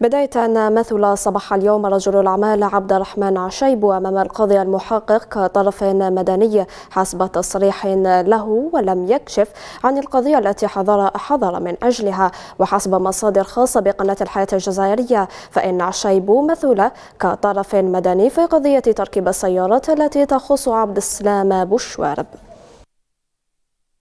بداية مثل صباح اليوم رجل الأعمال عبد الرحمن عشيب أمام القاضي المحقق كطرف مدني حسب تصريح له ولم يكشف عن القضية التي حضر حضر من أجلها وحسب مصادر خاصة بقناة الحياة الجزائرية فإن عشيب مثل كطرف مدني في قضية تركيب السيارات التي تخص عبد السلام بوشوارب